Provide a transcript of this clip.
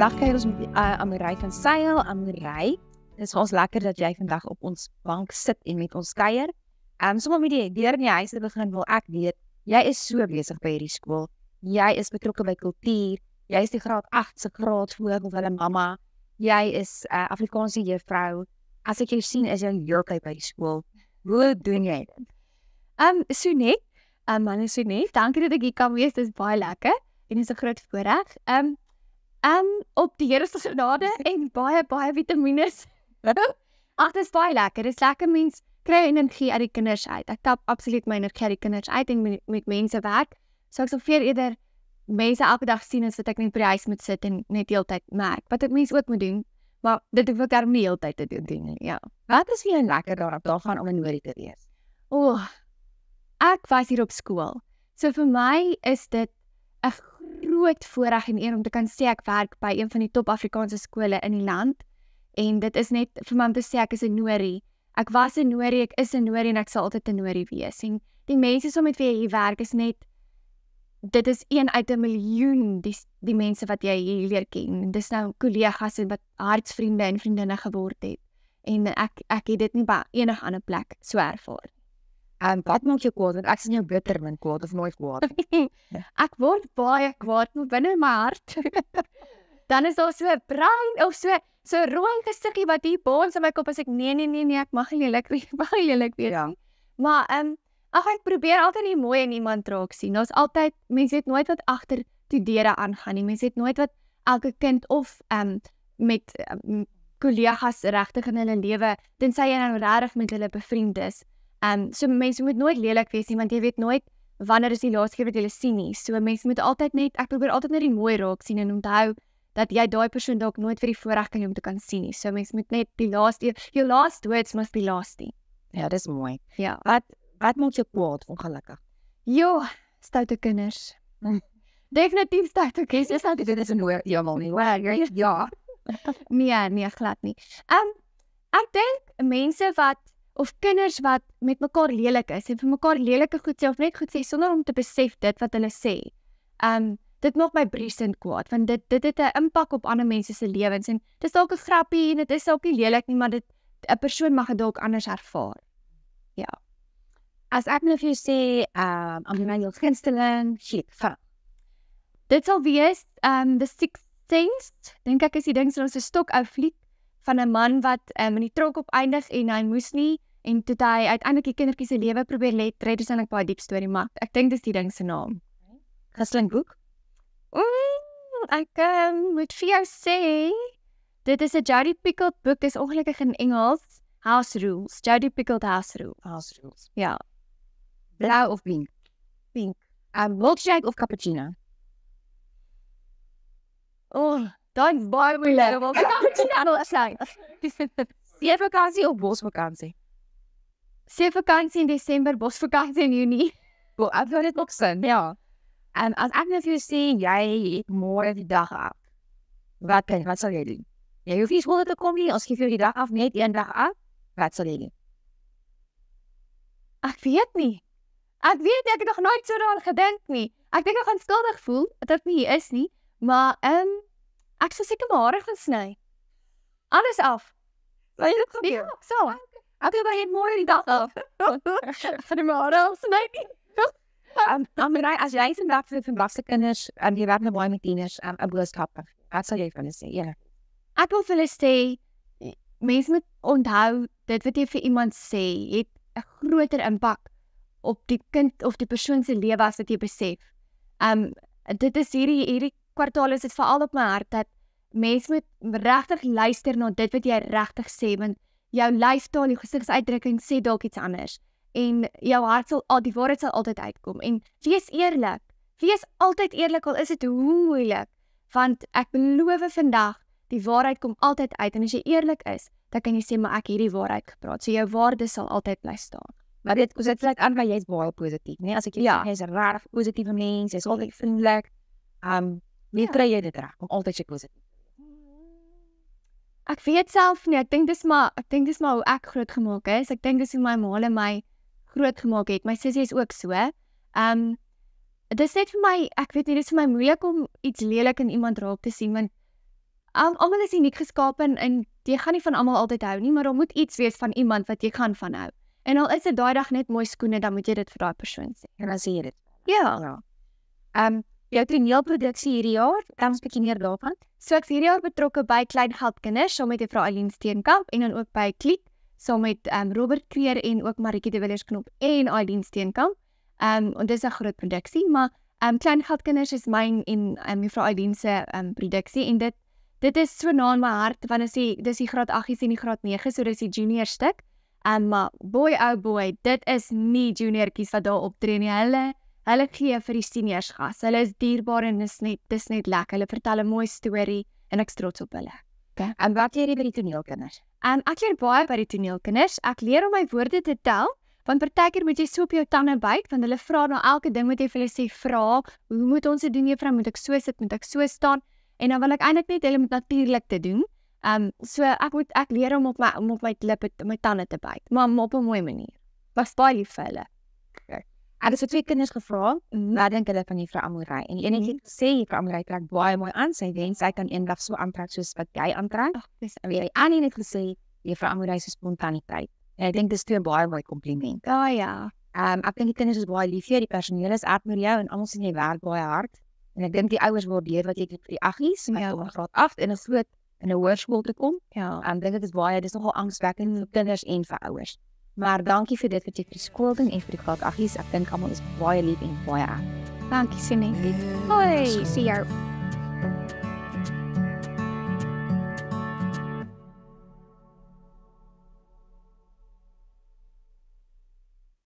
lekker ons met uh, eh, Amirai van Seil, Amirai. Dit is ons lekker dat jy vandag op ons bank sit en met ons kuier. Ehm um, sommer met die deur in die huis te begin, wil ek weet, jy is so besig by hierdie skool. Jy is betrokke by kultuur. Jy is die graad 8 se graad voor wil hulle mamma. Jy is 'n uh, eh, Afrikaanse juffrou. As ek jou sien is jy 'n jurkie by die skool. Hoe doen jy dit? Ehm um, Sunet, ehm um, man Sunet, dankie dat ek hier kan wees. Dit is baie lekker en dit is 'n groot voorreg. Ehm um, Ehm um, op die Here se genade en baie baie vitamiene. Ag, dit is baie lekker. Dit is lekker mens kry energie uit die kinders uit. Ek tap absoluut my energie uit die kinders uit en met, met mense werk. So ek sou veel eerder mense elke dag sien as wat ek net by die huis moet sit en net heeltyd merk wat ek mens ook moet doen. Maar dit hoef ek darm nie heeltyd te doen nie. Ja. Wat is vir jou lekker daarop? Daar gaan om in hoorie te wees. O. Ek was hier op skool. So vir my is dit groot voorreg en eer om te kan sê ek werk by een van die top Afrikaanse skole in die land en dit is net vir my om te sê ek is 'n Norie. Ek was 'n Norie, ek is 'n Norie en ek sal altyd 'n Norie wees. En die mense so met wie jy hier werk is net dit is een uit 'n miljoen die die mense wat jy hier leer ken. Dis nou kollegas en wat hartsvriende en vriendinne geword het. En ek ek het dit nie by enige ander plek so ervaar nie. En ehm, wat maak jou kwaad? Want ek sien jou bitter min kwaad of nooit kwaad. Ja. ek word baie kwaad binne my hart. Dan is daar so 'n brand of so so rooi gesiggie wat hier bons in my kop as ek nee nee nee nee ek mag nie lekker nie, mag nie lekker weet. Ja. Maar ehm um, ag ek probeer altyd die mooi in iemand raak sien. Daar's altyd mense het nooit wat agter die deure aangaan nie. Mense het nooit wat elke kind of ehm um, met um, kollegas regtig in hulle lewe tensy jy nou regtig met hulle bevriend is. Ehm um, so mense moet nooit lelik wees nie want jy weet nooit wanneer is die laaste keer wat jy hulle sien nie. So mense moet altyd net ek probeer altyd net die mooi raak sien en onthou dat jy daai persoon dalk nooit vir die voorreg kan om te kan sien nie. So mense moet net die laaste your last words must be lasty. Ja, dis mooi. Ja. Wat wat maak jou kwaad ongelukkig? Jo, stoute kinders. Definitief stoute kinders. Dis net nou, dit is 'n hoe jamal nie. Waar jy ja. nee, nee glad nie. Ehm um, ek dink mense wat of kinders wat met mekaar lelik is en vir mekaar lelike goed sê of net goed sê sonder om te besef dit wat hulle sê. Um dit maak my briesend kwaad want dit dit het 'n impak op ander mense se lewens en dis dalk 'n grappie en dit is dalk nie lelik nie, maar dit 'n persoon mag dit dalk anders ervaar. Ja. As ek net nou vir jou sê, um om Emmanuel Gunsteling, shit, fuck. Dit sal wees um the sixth sense. Dink ek is die ding so 'n stok ou fliek van 'n man wat um, in die tronk op eindig en hy moes nie En toe het hy uiteindelik die kindertjie se lewe probeer red. Dit is eintlik baie diep storie, maar ek dink dis die ding se naam. Gislingboek. Ooh, ek kan ehm, met vir jou sê, dit is 'n Jodie Pickled boek. Dis ongelukkig in Engels. House Rules. Jodie Pickled House Rules. House Rules. Ja. Blau of pink? Pink. Um milkshake of cappuccino? Ooh, dan baie moeilik. Cappuccino aan die side. Die vakansie of bosvakansie? Sy vakansie in Desember, bosvakansie in Junie. Wel, ek het dit ook sin. Ja. En as ek net nou vir jou sê jy het môre die dag af. Wat kan wat sal jy doen? Jy hoef nie skool te kom nie, as jy vir die dag af net een dag af, wat sal jy doen? Ek weet nie. Ek weet nie, ek het nog nooit so daaraan gedink nie. Ek dink ek gaan skuldig voel dat ek nie hier is nie, maar ehm um, ek sou seker my hare gaan sny. Alles af. Sal jy dit gebeur? Ja, so. Ek het baie mooi die dag af. Van die model snyding. Um, I mean, I, as jy is in dat vir van basse kinders, um, jy werk nou baie met tieners, um, 'n boodskapper. Wat sal jy vir hulle sê? Ja. Yeah. Ek wil vir hulle sê mense moet onthou dit wat jy vir iemand sê, het 'n groter impak op die kind of die persoon se lewe as wat jy besef. Um dit is hierdie hierdie kwartaal is dit veral op my hart dat mense moet regtig luister na dit wat jy regtig sê want jou lyfstaal en jou gesigsuitdrukking sê dalk iets anders en jou hart sal al die waarheid sal altyd uitkom en wees eerlik wees altyd eerlik al is dit hoe moeilik want ek beloof vandag die waarheid kom altyd uit en as jy eerlik is dan kan jy sê maar ek hierdie waarheid gepraat so jou waarde sal altyd bly staan want dit kos dit sluit aan by jy's baie positief nê as ek jy ja. is regtig positief mens jy's altyd vriendelik um ehm, wie ja. kry jy dit reg om altyd se positief ek weet self nie, ek dink dis maar ek dink dis maar hoe ek grootgemaak is. Ek dink dis hoe my ma en my grootgemaak het. My sussie is ook so. Ehm um, dis net vir my, ek weet nie, dis vir my moeilik om iets lelik in iemand raak te sien want al, almal is uniek geskape en, en jy gaan nie van almal altyd hou nie, maar daar moet iets wees van iemand wat jy gaan van hou. En al is dit daai dag net mooi skoene, dan moet jy dit vir daai persoon sê. En as jy dit. Ja. ja. Ehm ja. um, jou toneelproduksie hierdie jaar, dan ons bietjie meer daarvan. So ek's hierdie jaar betrokke by Klein Help Kinders saam met mevrou Aline Steenkamp en dan ook by Kliek saam met ehm um, Robert Kreer en ook Maritje de Villiers Knop en Aline Steenkamp. Ehm um, en dit is 'n groot produksie, maar ehm um, Klein Help Kinders is myn en mevrou um, Aline se ehm um, produksie en dit dit is so na in my hart want as jy dis die graad 8s en die graad 9, so dis die junior stuk. Ehm um, maar boy ou oh boy, dit is nie juniortjies wat daar optree nie. Hulle Hulle gee vir die seniors gas. Hulle is dierbaar en is net dis net lekker. Hulle vertel 'n mooi storie en ek trots op hulle. Okay. En wat leer jy by die toneelkinders? En ek leer baie by die toneelkinders. Ek leer om my woorde te tel want partykeer moet jy so op jou tande byt want hulle vra nou elke ding wat jy vir hulle sê vra. Hoe moet ons dit doen juffrou? Moet ek so sit? Moet ek so staan? En dan wil ek eintlik net hulle moet natuurlik te doen. Ehm um, so ek moet ek leer om op my om op my lippe my tande te byt, maar op 'n mooi manier. Was baie lief vir hulle. Hulle het twee kinders gevra, mhm. wat dink hulle van juffrou Amorey? En een mhm. het mm -hmm. gesê juffrou Amorey trek baie mooi aan. Sy wens sy kan eendag so aantrek soos wat jy aantrek. Oh, en die ander een het gesê juffrou Amorey se spontaniteit. En ek dink dis twee baie mooi komplimente. Ah, ja, oh, ja. Um ek dink die kinders is baie lief vir die personeel is aard met jou en almal sien jy werk baie hard. En ek dink die ouers waardeer wat jy doen vir die aggies. Ja. Hulle is graad 8 en 'n groot in 'n hoërskool te kom. Ja. Ehm, ek um, dink dit is baie dis nogal angswekkend mhm. vir kinders en vir ouers. Maar dankie vir dit wat jy vir skool doen en vir die kat aggies. Ek dink almal is baie lief en baie aan. Dankie Sinie. Hoi, sien jou. Goed.